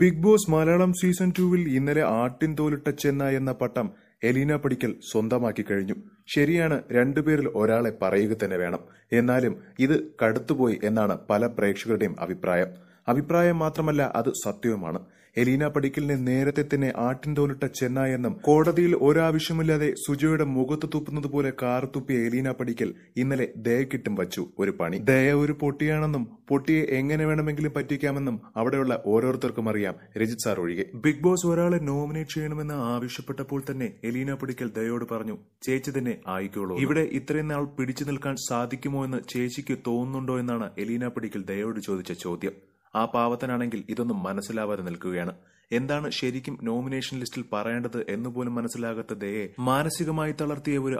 big boss Malayalam season ടുവിൽ ഇന്നലെ ആട്ടിൻ തോലിട്ട ചെന്ന എന്ന പട്ടം എലീന പടിക്കൽ സ്വന്തമാക്കി കഴിഞ്ഞു ശരിയാണ് രണ്ടുപേരിൽ ഒരാളെ പറയുക തന്നെ വേണം എന്നാലും ഇത് കടുത്തുപോയി എന്നാണ് പല പ്രേക്ഷകരുടെയും അഭിപ്രായം അഭിപ്രായം മാത്രമല്ല അത് സത്യവുമാണ് എലീന പടിക്കലിനെ നേരത്തെ തന്നെ ആട്ടിൻതോലിട്ട ചെന്ന എന്നും കോടതിയിൽ ഒരാവശ്യമില്ലാതെ സുജയുടെ മുഖത്ത് തുപ്പുന്നത് പോലെ കാർ തുപ്പിയ എലീന പടിക്കൽ ഇന്നലെ ദയക്കിട്ടും വച്ചു ഒരു പണി ദയ ഒരു പൊട്ടിയാണെന്നും പൊട്ടിയെ എങ്ങനെ വേണമെങ്കിലും പറ്റിക്കാമെന്നും അവിടെയുള്ള ഓരോരുത്തർക്കും അറിയാം രജിത് സാർ ഒഴികെ ബിഗ് ബോസ് ഒരാളെ നോമിനേറ്റ് ചെയ്യണമെന്ന് ആവശ്യപ്പെട്ടപ്പോൾ തന്നെ എലീന പടിക്കൽ ദയോട് പറഞ്ഞു ചേച്ചി തന്നെ ആയിക്കോളൂ ഇവിടെ ഇത്രയും നാൾ പിടിച്ചു നിൽക്കാൻ സാധിക്കുമോ എന്ന് ചേച്ചിക്ക് തോന്നുന്നുണ്ടോ എന്നാണ് എലീന പടിക്കൽ ദയോട് ചോദിച്ച ചോദ്യം ആ പാവത്തനാണെങ്കിൽ ഇതൊന്നും മനസ്സിലാവാതെ നിൽക്കുകയാണ് എന്താണ് ശരിക്കും നോമിനേഷൻ ലിസ്റ്റിൽ പറയേണ്ടത് എന്നുപോലും മനസ്സിലാകാത്ത ദയെ മാനസികമായി തളർത്തിയ ഒരു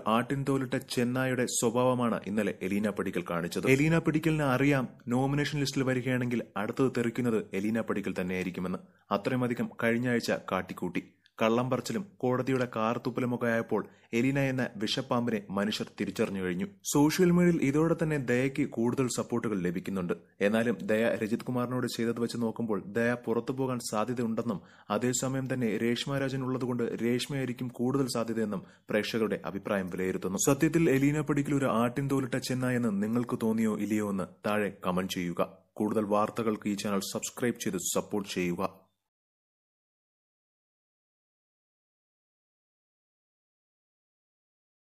തോലിട്ട ചെന്നായുടെ സ്വഭാവമാണ് ഇന്നലെ എലീന പടിക്കൽ കാണിച്ചത് എലീന പടിക്കലിന് അറിയാം നോമിനേഷൻ ലിസ്റ്റിൽ വരികയാണെങ്കിൽ അടുത്തത് തെറിക്കുന്നത് എലീന പടിക്കൽ തന്നെയായിരിക്കുമെന്ന് അത്രയുമധികം കഴിഞ്ഞ ആഴ്ച കാട്ടിക്കൂട്ടി കള്ളം പറച്ചിലും കോടതിയുടെ കാർത്തുപ്പലുമൊക്കെ ആയപ്പോൾ എലിന എന്ന വിഷപ്പാമ്പിനെ മനുഷ്യർ തിരിച്ചറിഞ്ഞു കഴിഞ്ഞു സോഷ്യൽ മീഡിയയിൽ ഇതോടെ തന്നെ ദയയ്ക്ക് കൂടുതൽ സപ്പോർട്ടുകൾ ലഭിക്കുന്നുണ്ട് എന്നാലും ദയ രജിത് കുമാറിനോട് ചെയ്തത് വെച്ച് നോക്കുമ്പോൾ ദയ പുറത്തു പോകാൻ സാധ്യതയുണ്ടെന്നും അതേസമയം തന്നെ രേഷ്മ രാജൻ ഉള്ളതുകൊണ്ട് രേഷ്മയായിരിക്കും കൂടുതൽ സാധ്യതയെന്നും പ്രേക്ഷകരുടെ അഭിപ്രായം വിലയിരുത്തുന്നു സത്യത്തിൽ എലീന പടിക്കൽ ഒരു ആട്ടിൻ തോലിട്ട എന്ന് നിങ്ങൾക്ക് തോന്നിയോ ഇല്ലയോ എന്ന് താഴെ കമന്റ് ചെയ്യുക കൂടുതൽ വാർത്തകൾക്ക് ഈ ചാനൽ സബ്സ്ക്രൈബ് ചെയ്ത് സപ്പോർട്ട് ചെയ്യുക